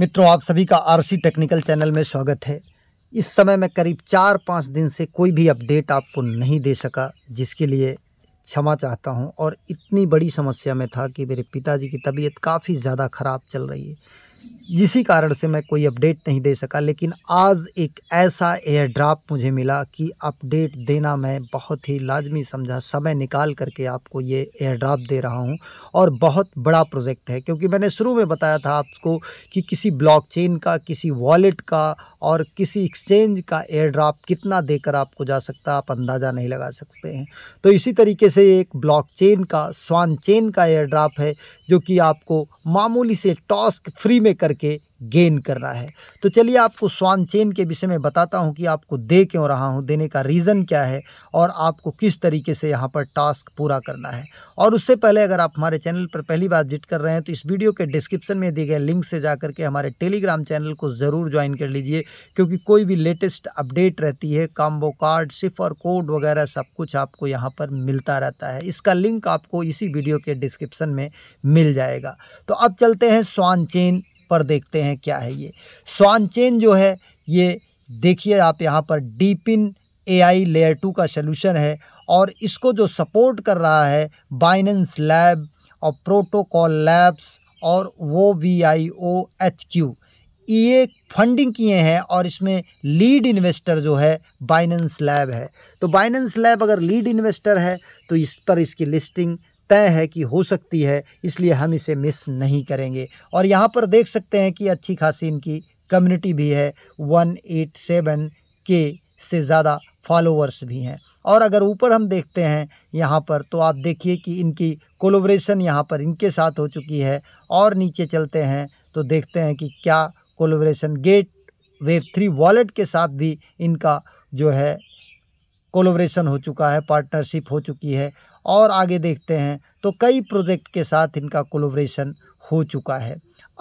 मित्रों आप सभी का आरसी टेक्निकल चैनल में स्वागत है इस समय मैं करीब चार पाँच दिन से कोई भी अपडेट आपको नहीं दे सका जिसके लिए क्षमा चाहता हूं और इतनी बड़ी समस्या में था कि मेरे पिताजी की तबीयत काफ़ी ज़्यादा ख़राब चल रही है इसी कारण से मैं कोई अपडेट नहीं दे सका लेकिन आज एक ऐसा एयर ड्राप मुझे मिला कि अपडेट देना मैं बहुत ही लाजमी समझा समय निकाल करके आपको ये एयर ड्राप दे रहा हूँ और बहुत बड़ा प्रोजेक्ट है क्योंकि मैंने शुरू में बताया था आपको कि किसी ब्लॉकचेन का किसी वॉलेट का और किसी एक्सचेंज का एयर ड्राप कितना देकर आपको जा सकता आप अंदाज़ा नहीं लगा सकते हैं तो इसी तरीके से एक ब्लॉक का स्वान चेन का एयर ड्राफ्ट है जो कि आपको मामूली से टॉस्क फ्री में करके करके गेन करना है तो चलिए आपको स्वान चेन के विषय में बताता हूँ कि आपको दे क्यों रहा हूँ देने का रीज़न क्या है और आपको किस तरीके से यहाँ पर टास्क पूरा करना है और उससे पहले अगर आप हमारे चैनल पर पहली बार जिट कर रहे हैं तो इस वीडियो के डिस्क्रिप्शन में दिए गए लिंक से जा करके हमारे टेलीग्राम चैनल को ज़रूर ज्वाइन कर लीजिए क्योंकि कोई भी लेटेस्ट अपडेट रहती है काम्बो कार्ड सिफ और कोड वगैरह सब कुछ आपको यहाँ पर मिलता रहता है इसका लिंक आपको इसी वीडियो के डिस्क्रिप्शन में मिल जाएगा तो अब चलते हैं स्वान चेन पर देखते हैं क्या है ये स्वान चेन जो है ये देखिए आप यहाँ पर ए आई लेयर टू का सोल्यूशन है और इसको जो सपोर्ट कर रहा है बाइनेंस लैब और प्रोटोकॉल लैब्स और वो V I O H Q ये फंडिंग किए हैं और इसमें लीड इन्वेस्टर जो है बाइनेंस लैब है तो बाइनेंस लैब अगर लीड इन्वेस्टर है तो इस पर इसकी लिस्टिंग तय है कि हो सकती है इसलिए हम इसे मिस नहीं करेंगे और यहाँ पर देख सकते हैं कि अच्छी खासी इनकी कम्युनिटी भी है वन एट सेवन के से ज़्यादा फॉलोअर्स भी हैं और अगर ऊपर हम देखते हैं यहाँ पर तो आप देखिए कि इनकी कोलोब्रेशन यहाँ पर इनके साथ हो चुकी है और नीचे चलते हैं तो देखते हैं कि क्या collaboration gate web three wallet के साथ भी इनका जो है कोलोब्रेशन हो चुका है पार्टनरशिप हो चुकी है और आगे देखते हैं तो कई प्रोजेक्ट के साथ इनका कोलोब्रेशन हो चुका है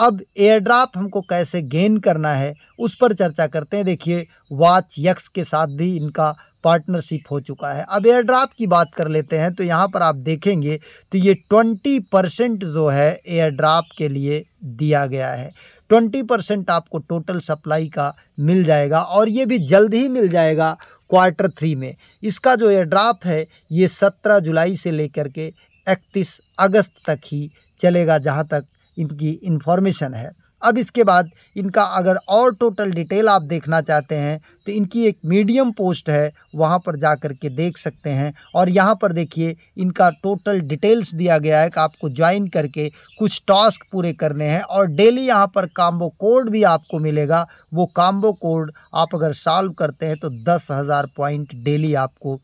अब एयरड्राप हमको कैसे गेन करना है उस पर चर्चा करते हैं देखिए वाच यक्स के साथ भी इनका पार्टनरशिप हो चुका है अब एयर ड्राफ्ट की बात कर लेते हैं तो यहाँ पर आप देखेंगे तो ये ट्वेंटी परसेंट जो है एयर ड्राफ्ट के लिए दिया गया है ट्वेंटी परसेंट आपको टोटल सप्लाई का मिल जाएगा और ये भी जल्द ही मिल जाएगा क्वार्टर थ्री में इसका जो एयर ड्राफ्ट है ये सत्रह जुलाई से लेकर के इकतीस अगस्त तक ही चलेगा जहाँ तक इनकी इन्फॉर्मेशन है अब इसके बाद इनका अगर और टोटल डिटेल आप देखना चाहते हैं तो इनकी एक मीडियम पोस्ट है वहाँ पर जा कर के देख सकते हैं और यहाँ पर देखिए इनका टोटल डिटेल्स दिया गया है कि आपको ज्वाइन करके कुछ टास्क पूरे करने हैं और डेली यहाँ पर काम्बो कोड भी आपको मिलेगा वो काम्बो कोड आप अगर सॉल्व करते हैं तो दस हज़ार पॉइंट डेली आपको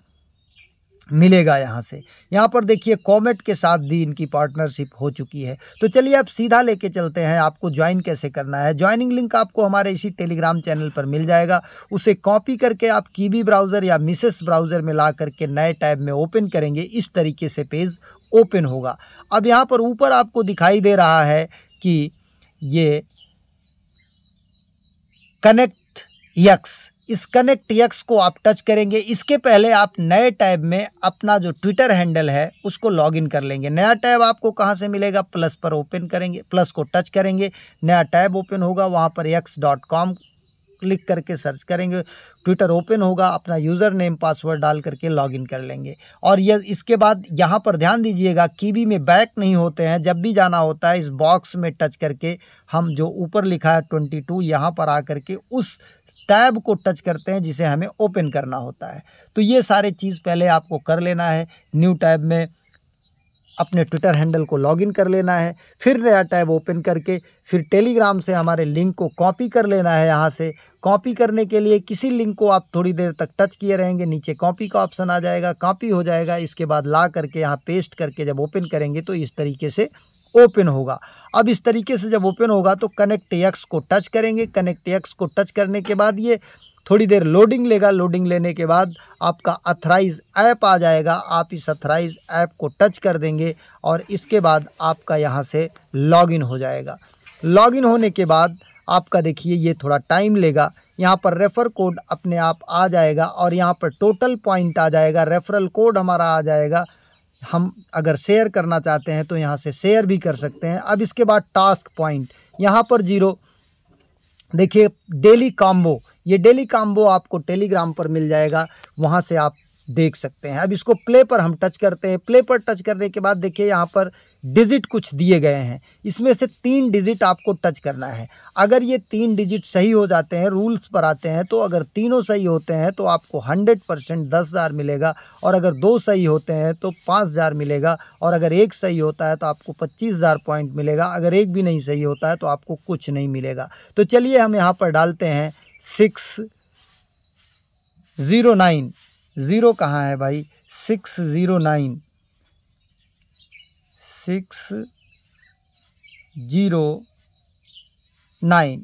मिलेगा यहाँ से यहाँ पर देखिए कॉमेट के साथ भी इनकी पार्टनरशिप हो चुकी है तो चलिए आप सीधा लेके चलते हैं आपको ज्वाइन कैसे करना है ज्वाइनिंग लिंक आपको हमारे इसी टेलीग्राम चैनल पर मिल जाएगा उसे कॉपी करके आप कीवी ब्राउज़र या मिसेस ब्राउज़र में ला करके नए टैब में ओपन करेंगे इस तरीके से पेज ओपन होगा अब यहाँ पर ऊपर आपको दिखाई दे रहा है कि ये कनेक्ट यक्स इस कनेक्ट यक्स को आप टच करेंगे इसके पहले आप नए टैब में अपना जो ट्विटर हैंडल है उसको लॉगिन कर लेंगे नया टैब आपको कहाँ से मिलेगा प्लस पर ओपन करेंगे प्लस को टच करेंगे नया टैब ओपन होगा वहाँ पर यक्स डॉट कॉम क्लिक करके सर्च करेंगे ट्विटर ओपन होगा अपना यूज़र नेम पासवर्ड डाल करके लॉगिन कर लेंगे और यह इसके बाद यहाँ पर ध्यान दीजिएगा कीबी में बैक नहीं होते हैं जब भी जाना होता है इस बॉक्स में टच करके हम जो ऊपर लिखा है ट्वेंटी टू यहाँ पर आ करके उस टैब को टच करते हैं जिसे हमें ओपन करना होता है तो ये सारे चीज़ पहले आपको कर लेना है न्यू टैब में अपने ट्विटर हैंडल को लॉगिन कर लेना है फिर नया टैब ओपन करके फिर टेलीग्राम से हमारे लिंक को कॉपी कर लेना है यहाँ से कॉपी करने के लिए किसी लिंक को आप थोड़ी देर तक टच किए रहेंगे नीचे कॉपी का ऑप्शन आ जाएगा कॉपी हो जाएगा इसके बाद ला करके यहाँ पेस्ट करके जब ओपन करेंगे तो इस तरीके से ओपन होगा अब इस तरीके से जब ओपन होगा तो कनेक्ट एक्स को टच करेंगे कनेक्ट एक्स को टच करने के बाद ये थोड़ी देर लोडिंग लेगा लोडिंग लेने के बाद आपका अथराइज ऐप आ जाएगा आप इस अथराइज ऐप को टच कर देंगे और इसके बाद आपका यहाँ से लॉगिन हो जाएगा लॉगिन होने के बाद आपका देखिए ये थोड़ा टाइम लेगा यहाँ पर रेफ़र कोड अपने आप आ जाएगा और यहाँ पर टोटल पॉइंट आ जाएगा रेफरल कोड हमारा आ जाएगा हम अगर शेयर करना चाहते हैं तो यहाँ से शेयर भी कर सकते हैं अब इसके बाद टास्क पॉइंट यहाँ पर जीरो देखिए डेली काम्बो ये डेली काम्बो आपको टेलीग्राम पर मिल जाएगा वहाँ से आप देख सकते हैं अब इसको प्ले पर हम टच करते हैं प्ले पर टच करने के बाद देखिए यहाँ पर डिजिट कुछ दिए गए हैं इसमें से तीन डिजिट आपको टच करना है अगर ये तीन डिजिट सही हो जाते हैं रूल्स पर आते हैं तो अगर तीनों सही होते हैं तो आपको हंड्रेड परसेंट दस हज़ार मिलेगा और अगर दो सही होते हैं तो पाँच हज़ार मिलेगा और अगर एक सही होता है तो आपको पच्चीस हज़ार पॉइंट मिलेगा अगर एक भी नहीं सही होता है तो आपको कुछ नहीं मिलेगा तो चलिए हम यहाँ पर डालते हैं सिक्स ज़ीरो नाइन ज़ीरो कहाँ है भाई six zero nine six zero nine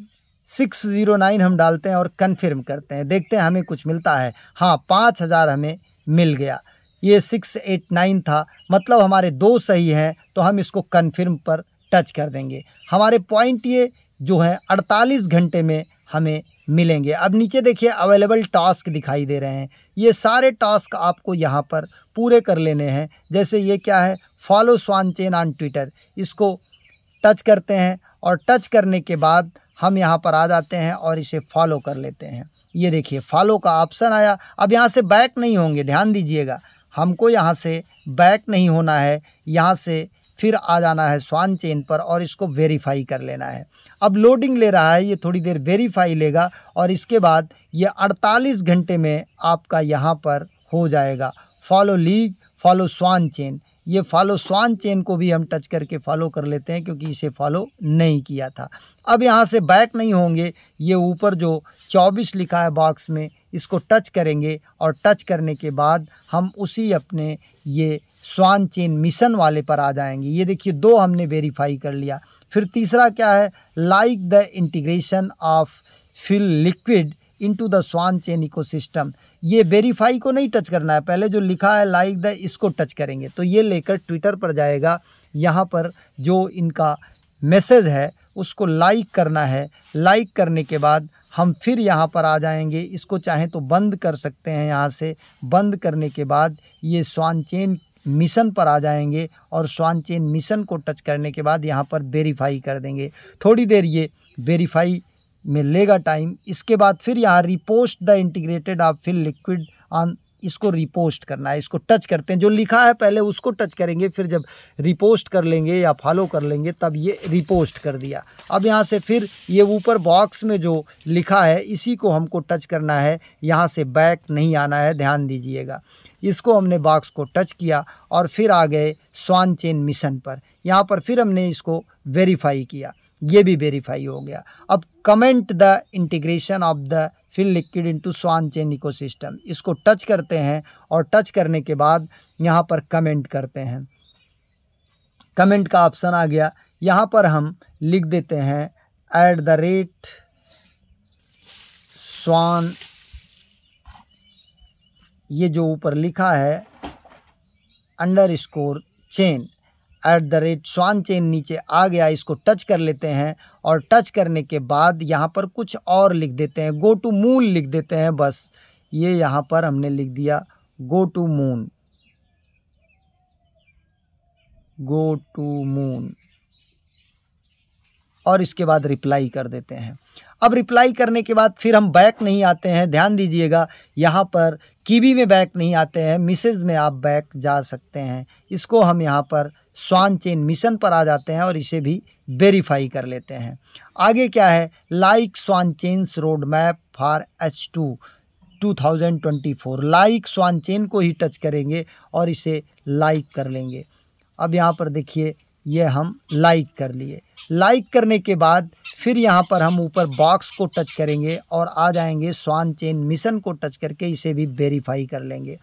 six zero nine हम डालते हैं और कन्फर्म करते हैं देखते हैं हमें कुछ मिलता है हाँ पाँच हज़ार हमें मिल गया ये सिक्स एट नाइन था मतलब हमारे दो सही हैं तो हम इसको कन्फर्म पर टच कर देंगे हमारे पॉइंट ये जो है अड़तालीस घंटे में हमें मिलेंगे अब नीचे देखिए अवेलेबल टास्क दिखाई दे रहे हैं ये सारे टास्क आपको यहाँ पर पूरे कर लेने हैं जैसे ये क्या है follow Swan Chain on Twitter इसको टच करते हैं और टच करने के बाद हम यहाँ पर आ जाते हैं और इसे फॉलो कर लेते हैं ये देखिए फॉलो का ऑप्शन आया अब यहाँ से बैक नहीं होंगे ध्यान दीजिएगा हमको यहाँ से बैक नहीं होना है यहाँ से फिर आ जाना है स्वान चेन पर और इसको वेरीफाई कर लेना है अब लोडिंग ले रहा है ये थोड़ी देर वेरीफाई लेगा और इसके बाद ये 48 घंटे में आपका यहाँ पर हो जाएगा follow league follow Swan Chain ये फॉलो स्वान चेन को भी हम टच करके फॉलो कर लेते हैं क्योंकि इसे फॉलो नहीं किया था अब यहाँ से बैक नहीं होंगे ये ऊपर जो 24 लिखा है बॉक्स में इसको टच करेंगे और टच करने के बाद हम उसी अपने ये स्वान चेन मिशन वाले पर आ जाएंगे ये देखिए दो हमने वेरीफाई कर लिया फिर तीसरा क्या है like the integration of Fil Liquid into the Swan Chain ecosystem ये वेरीफाई को नहीं टच करना है पहले जो लिखा है लाइक द इसको टच करेंगे तो ये लेकर ट्विटर पर जाएगा यहाँ पर जो इनका मैसेज है उसको लाइक करना है लाइक करने के बाद हम फिर यहाँ पर आ जाएंगे इसको चाहें तो बंद कर सकते हैं यहाँ से बंद करने के बाद ये स्वान चेन मिशन पर आ जाएंगे और स्वान चेन मिशन को टच करने के बाद यहाँ पर वेरीफाई कर देंगे थोड़ी देर ये वेरीफाई में लेगा टाइम इसके बाद फिर यहाँ रिपोस्ट द इंटीग्रेटेड आप फिर लिक्विड ऑन इसको रिपोस्ट करना है इसको टच करते हैं जो लिखा है पहले उसको टच करेंगे फिर जब रिपोस्ट कर लेंगे या फॉलो कर लेंगे तब ये रिपोस्ट कर दिया अब यहाँ से फिर ये ऊपर बॉक्स में जो लिखा है इसी को हमको टच करना है यहाँ से बैक नहीं आना है ध्यान दीजिएगा इसको हमने बॉक्स को टच किया और फिर आ गए स्वान चेन मिशन पर यहाँ पर फिर हमने इसको वेरीफाई किया ये भी वेरीफाई हो गया अब comment the integration of the Fil Liquid into Swan Chain eco इसको टच करते हैं और टच करने के बाद यहाँ पर कमेंट करते हैं कमेंट का ऑप्शन आ गया यहाँ पर हम लिख देते हैं एट द रेट स्वान ये जो ऊपर लिखा है underscore chain at the rate श्वान चेन नीचे आ गया इसको टच कर लेते हैं और टच करने के बाद यहाँ पर कुछ और लिख देते हैं गो टू मून लिख देते हैं बस ये यह यहाँ पर हमने लिख दिया go to moon go to moon और इसके बाद रिप्लाई कर देते हैं अब रिप्लाई करने के बाद फिर हम बैक नहीं आते हैं ध्यान दीजिएगा यहाँ पर कीवी में बैक नहीं आते हैं मिसेज में आप बैक जा सकते हैं इसको हम यहाँ पर स्वान चेन मिशन पर आ जाते हैं और इसे भी वेरीफाई कर लेते हैं आगे क्या है like Swan chains road map for H two 2024 like Swan Chain को ही टच करेंगे और इसे लाइक कर लेंगे अब यहाँ पर देखिए ये हम लाइक कर लिए लाइक करने के बाद फिर यहाँ पर हम ऊपर बॉक्स को टच करेंगे और आ जाएंगे स्वान चेन मिशन को टच करके इसे भी वेरीफाई कर लेंगे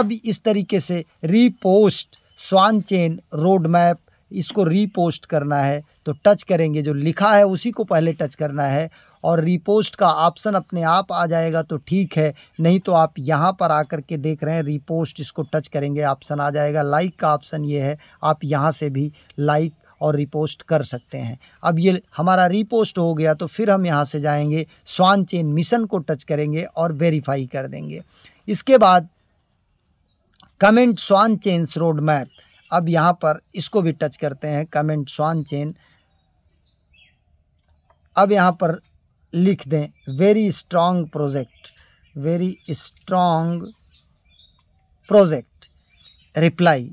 अब इस तरीके से repost Swan Chain road map इसको रीपोस्ट करना है तो टच करेंगे जो लिखा है उसी को पहले टच करना है और रीपोस्ट का ऑप्शन अपने आप आ जाएगा तो ठीक है नहीं तो आप यहाँ पर आकर के देख रहे हैं रीपोस्ट इसको टच करेंगे ऑप्शन आ जाएगा लाइक का ऑप्शन ये है आप यहाँ से भी लाइक और रिपोस्ट कर सकते हैं अब ये हमारा रिपोस्ट हो गया तो फिर हम यहाँ से जाएंगे स्वान चेन मिशन को टच करेंगे और वेरीफाई कर देंगे इसके बाद comment Swan Chain road map अब यहाँ पर इसको भी टच करते हैं कमेंट स्वान चेन अब यहाँ पर लिख दें very strong project very strong project reply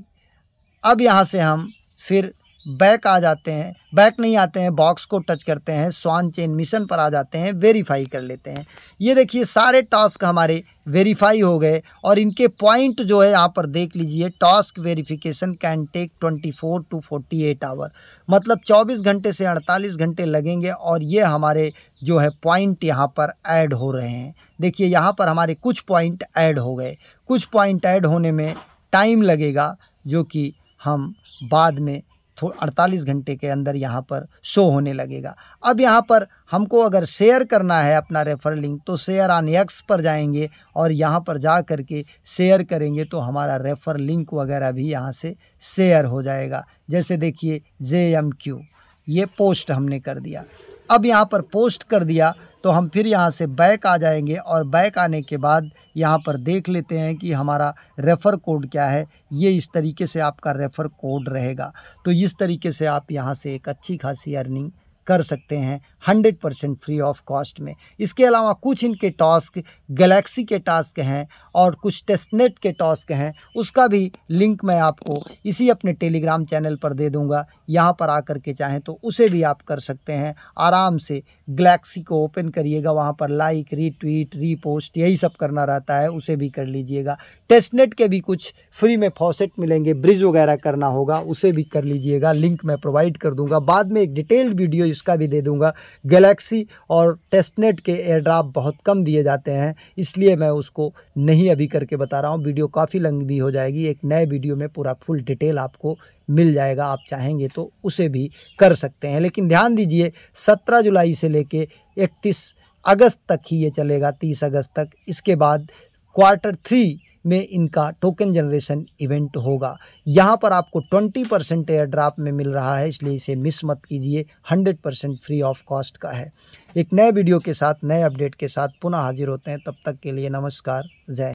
अब यहाँ से हम फिर बैक आ जाते हैं बैक नहीं आते हैं बॉक्स को टच करते हैं स्वान चेन मिशन पर आ जाते हैं वेरीफाई कर लेते हैं ये देखिए सारे टास्क हमारे वेरीफाई हो गए और इनके पॉइंट जो है यहाँ पर देख लीजिए task verification can take 24 to 48 hour मतलब 24 घंटे से 48 घंटे लगेंगे और ये हमारे जो है पॉइंट यहाँ पर ऐड हो रहे हैं देखिए यहाँ पर हमारे कुछ पॉइंट ऐड हो गए कुछ पॉइंट ऐड होने में टाइम लगेगा जो कि हम बाद में अड़तालीस घंटे के अंदर यहाँ पर शो होने लगेगा अब यहाँ पर हमको अगर शेयर करना है अपना रेफर लिंक तो शेयर ऑन एक्स पर जाएंगे और यहाँ पर जा कर के शेयर करेंगे तो हमारा रेफर लिंक वगैरह भी यहाँ से शेयर हो जाएगा जैसे देखिए जे एम क्यू ये पोस्ट हमने कर दिया अब यहाँ पर पोस्ट कर दिया तो हम फिर यहाँ से बैक आ जाएंगे और बैक आने के बाद यहाँ पर देख लेते हैं कि हमारा रेफ़र कोड क्या है ये इस तरीके से आपका रेफ़र कोड रहेगा तो इस तरीके से आप यहाँ से एक अच्छी खासी अर्निंग कर सकते हैं hundred percent free of cost में इसके अलावा कुछ इनके टास्क गैलेक्सी के टास्क हैं और कुछ टेस्टनेट के टास्क हैं उसका भी लिंक मैं आपको इसी अपने टेलीग्राम चैनल पर दे दूँगा यहाँ पर आकर के चाहें तो उसे भी आप कर सकते हैं आराम से गलेक्सी को ओपन करिएगा वहाँ पर लाइक रीट्वीट रीपोस्ट यही सब करना रहता है उसे भी कर लीजिएगा टेस्टनेट के भी कुछ फ्री में फॉसेट मिलेंगे ब्रिज वगैरह करना होगा उसे भी कर लीजिएगा लिंक मैं प्रोवाइड कर दूंगा बाद में एक डिटेल्ड वीडियो इसका भी दे दूंगा गैलेक्सी और टेस्टनेट के एयरड्राप बहुत कम दिए जाते हैं इसलिए मैं उसको नहीं अभी करके बता रहा हूँ वीडियो काफ़ी लंबी हो जाएगी एक नए वीडियो में पूरा फुल डिटेल आपको मिल जाएगा आप चाहेंगे तो उसे भी कर सकते हैं लेकिन ध्यान दीजिए सत्रह जुलाई से लेके इकतीस अगस्त तक ही ये चलेगा तीस अगस्त तक इसके बाद क्वार्टर थ्री में इनका टोकन जनरेशन इवेंट होगा यहाँ पर आपको 20 परसेंट एयर ड्राप में मिल रहा है इसलिए इसे मिस मत कीजिए 100 परसेंट फ्री ऑफ कॉस्ट का है एक नए वीडियो के साथ नए अपडेट के साथ पुनः हाजिर होते हैं तब तक के लिए नमस्कार जय